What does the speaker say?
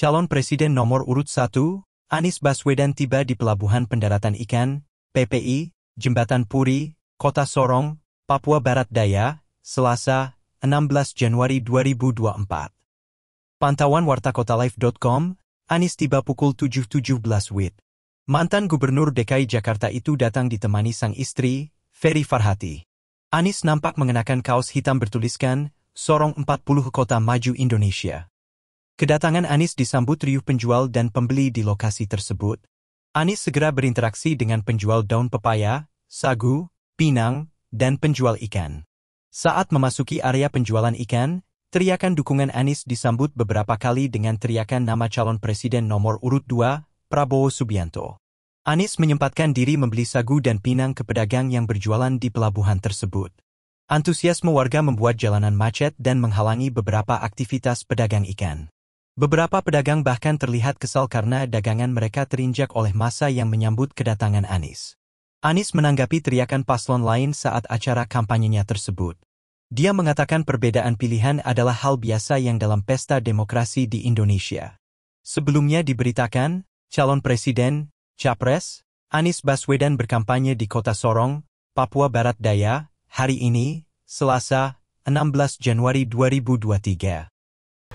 Calon Presiden nomor urut 1, Anies Baswedan tiba di Pelabuhan Pendaratan Ikan, PPI, Jembatan Puri, Kota Sorong, Papua Barat Daya, Selasa, 16 Januari 2024. Pantauan wartakotalife.com, Anies tiba pukul 7.17 WIT. Mantan Gubernur DKI Jakarta itu datang ditemani sang istri, Ferry Farhati. Anies nampak mengenakan kaos hitam bertuliskan, Sorong 40 Kota Maju Indonesia. Kedatangan Anis disambut riuh penjual dan pembeli di lokasi tersebut. Anis segera berinteraksi dengan penjual daun pepaya, sagu, pinang, dan penjual ikan. Saat memasuki area penjualan ikan, teriakan dukungan Anis disambut beberapa kali dengan teriakan nama calon presiden nomor urut 2, Prabowo Subianto. Anis menyempatkan diri membeli sagu dan pinang ke pedagang yang berjualan di pelabuhan tersebut. Antusiasme warga membuat jalanan macet dan menghalangi beberapa aktivitas pedagang ikan. Beberapa pedagang bahkan terlihat kesal karena dagangan mereka terinjak oleh masa yang menyambut kedatangan Anis. Anis menanggapi teriakan paslon lain saat acara kampanyenya tersebut. Dia mengatakan perbedaan pilihan adalah hal biasa yang dalam pesta demokrasi di Indonesia. Sebelumnya diberitakan, calon presiden, Capres, Anis Baswedan berkampanye di Kota Sorong, Papua Barat Daya, hari ini, Selasa, 16 Januari 2023.